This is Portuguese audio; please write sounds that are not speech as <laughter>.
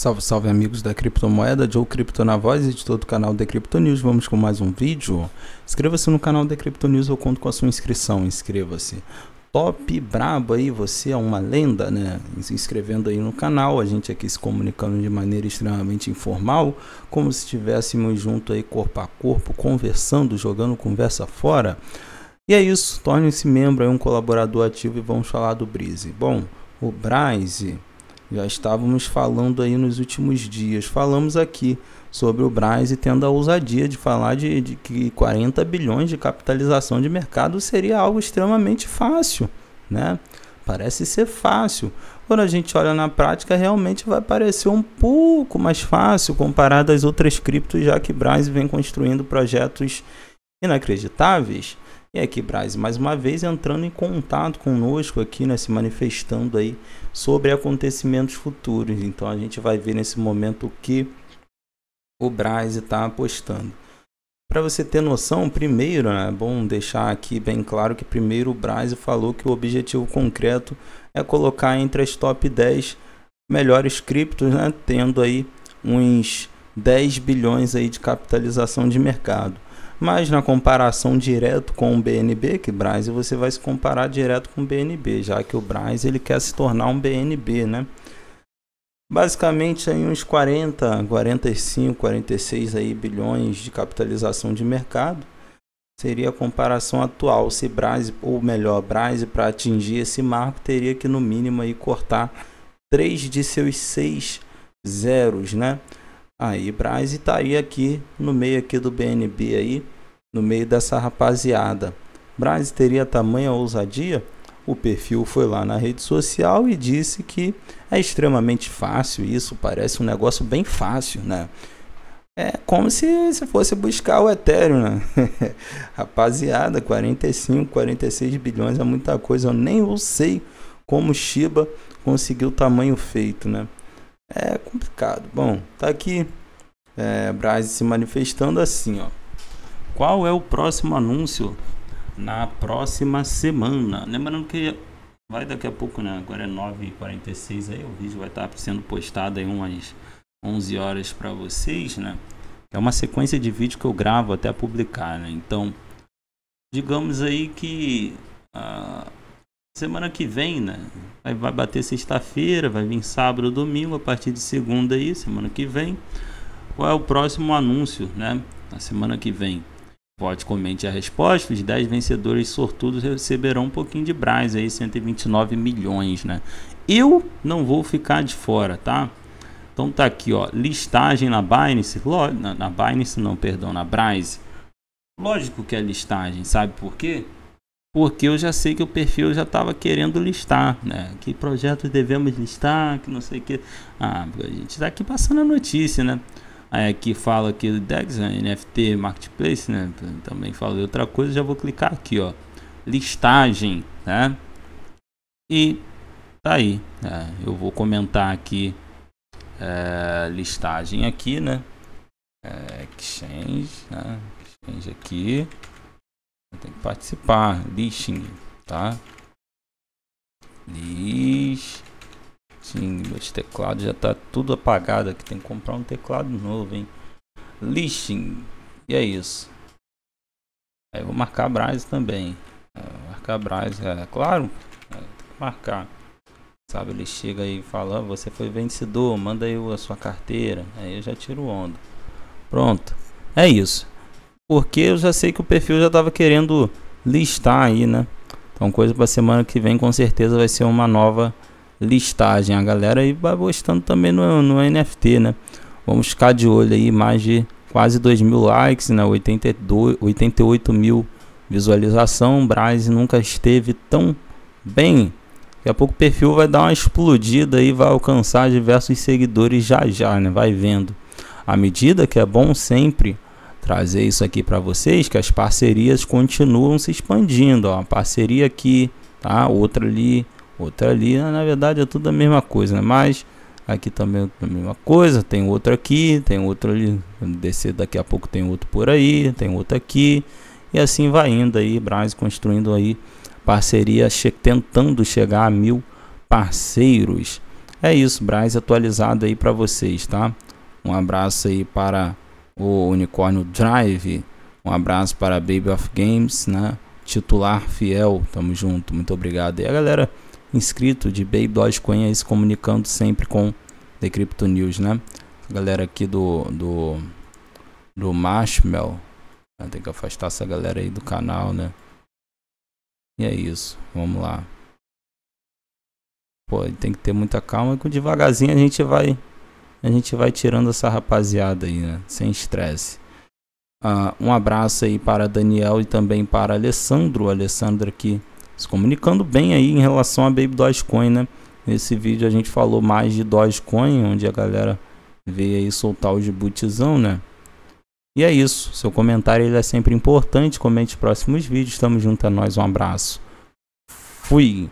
Salve, salve amigos da criptomoeda, Joe Cripto na voz, editor do canal The Crypto News. Vamos com mais um vídeo. Inscreva-se no canal The Crypto News, eu conto com a sua inscrição. Inscreva-se. Top brabo aí, você é uma lenda, né? Se inscrevendo aí no canal, a gente aqui se comunicando de maneira extremamente informal, como se estivéssemos junto aí corpo a corpo, conversando, jogando conversa fora. E é isso, torne-se membro aí, um colaborador ativo e vamos falar do Brise. Bom, o Brise já estávamos falando aí nos últimos dias. Falamos aqui sobre o Braz e tendo a ousadia de falar de, de que 40 bilhões de capitalização de mercado seria algo extremamente fácil, né? Parece ser fácil. Quando a gente olha na prática, realmente vai parecer um pouco mais fácil comparado às outras criptos, já que Braz vem construindo projetos inacreditáveis. E aqui, Braz, mais uma vez entrando em contato conosco aqui, né, se manifestando aí sobre acontecimentos futuros. Então a gente vai ver nesse momento o que o Braz está apostando. Para você ter noção, primeiro, né, é bom deixar aqui bem claro que primeiro o Braz falou que o objetivo concreto é colocar entre as top 10 melhores criptos, né, tendo aí uns 10 bilhões aí de capitalização de mercado. Mas na comparação direto com o BNB, que Brasil você vai se comparar direto com o BNB, já que o Braz ele quer se tornar um BNB, né? Basicamente aí uns 40, 45, 46 aí bilhões de capitalização de mercado seria a comparação atual. Se Braz, ou melhor, Braz para atingir esse marco teria que no mínimo aí cortar três de seus seis zeros, né? Aí, Braz estaria tá aqui no meio aqui do BNB aí, no meio dessa rapaziada. Braz teria tamanha ousadia? O perfil foi lá na rede social e disse que é extremamente fácil isso, parece um negócio bem fácil, né? É como se, fosse buscar o Ethereum, né? <laughs> Rapaziada, 45, 46 bilhões é muita coisa. Eu nem sei como Shiba conseguiu o tamanho feito, né? É complicado. Bom, tá aqui é, Braz se manifestando assim, ó. Qual é o próximo anúncio na próxima semana? Lembrando que vai daqui a pouco, né? Agora é 9h46 aí, o vídeo vai estar tá sendo postado aí umas 11 horas para vocês, né? É uma sequência de vídeo que eu gravo até publicar, né? Então, digamos aí que... Uh, Semana que vem, né? Vai, vai bater sexta-feira, vai vir sábado, domingo, a partir de segunda aí, semana que vem. Qual é o próximo anúncio, né? Na semana que vem. Pode comente a resposta. Os 10 vencedores sortudos receberão um pouquinho de Braz aí, 129 milhões, né? Eu não vou ficar de fora, tá? Então tá aqui, ó, listagem na Binance, na Binance não, perdão, na Braz. Lógico que é listagem, sabe por quê? porque eu já sei que o perfil já estava querendo listar, né? Que projetos devemos listar, que não sei o que. Ah, a gente está aqui passando a notícia, né? Aí aqui fala aqui do DEX, NFT né, Marketplace, né? Também fala de outra coisa, já vou clicar aqui, ó. Listagem, né? E tá aí. Né? Eu vou comentar aqui é, listagem aqui, né? É, exchange, né? Exchange aqui. Tem que participar. Listing, tá? Listing. Meus teclado já tá tudo apagado aqui. Tem que comprar um teclado novo, hein? Listing. E é isso. Aí vou marcar a Braz também. É, marcar a Braz, é claro. É, tem que marcar. Sabe, ele chega aí e fala, você foi vencedor, manda aí a sua carteira. Aí eu já tiro o onda. Pronto. É isso porque eu já sei que o perfil já estava querendo listar aí, né? Então, coisa para semana que vem, com certeza vai ser uma nova listagem. A galera aí vai gostando também no, no NFT, né? Vamos ficar de olho aí, mais de quase 2 mil likes, né? 82, 88 mil visualização. Braz nunca esteve tão bem. Daqui a pouco o perfil vai dar uma explodida e vai alcançar diversos seguidores já já, né? Vai vendo. À medida que é bom sempre trazer isso aqui para vocês, que as parcerias continuam se expandindo, ó, uma parceria aqui, tá? Outra ali, outra ali, na verdade é tudo a mesma coisa, né? Mas aqui também é a mesma coisa, tem outra aqui, tem outra ali, descer daqui a pouco tem outro por aí, tem outra aqui, e assim vai indo aí, Braz construindo aí parceria, che tentando chegar a mil parceiros. É isso, Braz atualizado aí para vocês, tá? Um abraço aí para o Unicórnio Drive. Um abraço para Baby of Games, né? Titular fiel, tamo junto, muito obrigado. E a galera inscrito de Baby Dogecoin aí se comunicando sempre com The Crypto News, né? A galera aqui do, do, do Marshmallow, né? tem que afastar essa galera aí do canal, né? E é isso, vamos lá. Pô, tem que ter muita calma que devagarzinho a gente vai a gente vai tirando essa rapaziada aí, né? Sem estresse. Ah, um abraço aí para Daniel e também para Alessandro. Alessandro aqui se comunicando bem aí em relação a Baby Dogecoin, né? Nesse vídeo a gente falou mais de Dogecoin, onde a galera veio aí soltar o jibutizão, né? E é isso. Seu comentário ele é sempre importante. Comente próximos vídeos. Tamo junto a é nós. Um abraço. Fui.